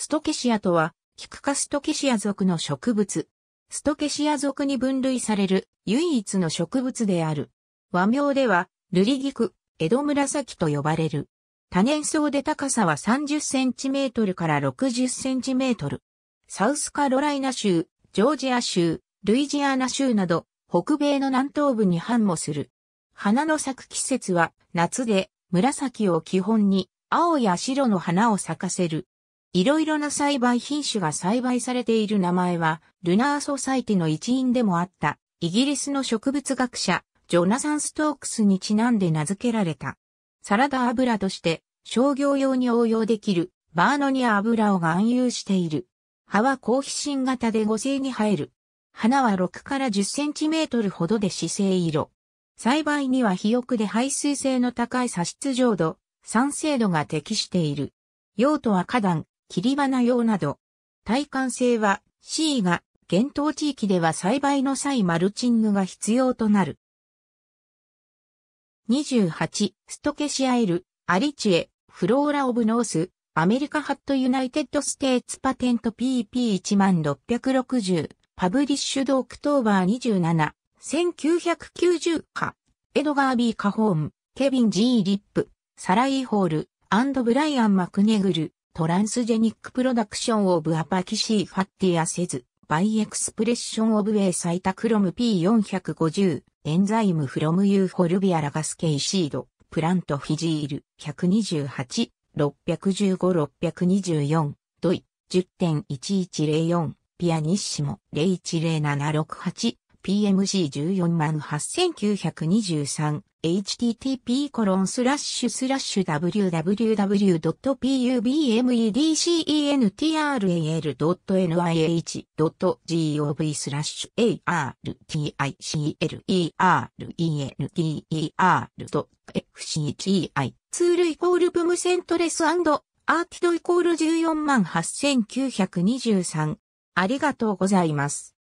ストケシアとは、キク科ストケシア属の植物。ストケシア属に分類される唯一の植物である。和名では、ルリギク、江戸紫と呼ばれる。多年草で高さは30センチメートルから60センチメートル。サウスカロライナ州、ジョージア州、ルイジアナ州など、北米の南東部に繁茂する。花の咲く季節は、夏で、紫を基本に、青や白の花を咲かせる。いろいろな栽培品種が栽培されている名前は、ルナーソサイティの一員でもあった、イギリスの植物学者、ジョナサン・ストークスにちなんで名付けられた。サラダ油として、商業用に応用できる、バーノニア油を含有している。葉は高皮芯型で五星に生える。花は6から10センチメートルほどで姿勢色。栽培には肥沃で排水性の高い砂質浄土、酸性度が適している。用途は花壇、切り花用など。耐寒性は C が、厳冬地域では栽培の際マルチングが必要となる。28、ストケシアエル、アリチエ、フローラオブノース、アメリカハットユナイテッドステーツパテント PP1660、パブリッシュドオクトーバー27、1990か、エドガー・ビー・カホーム、ケビン・ G・ リップ、サライ・ホール、アンド・ブライアン・マクネグル、トランスジェニックプロダクションオブアパキシーファッティアセズ、バイエクスプレッションオブエサイタクロム P450、エンザイムフロムユーフォルビアラガスケイシード、プラントフィジール、128、615-624、ドイ、10.1104、ピアニッシモ、0 1 0 7 6 8 PMC148,923、http://www.pubmedcentral.gov articlerener.fcti ツールイコールブムセントレスアーティドイコール14万8923ありがとうございます。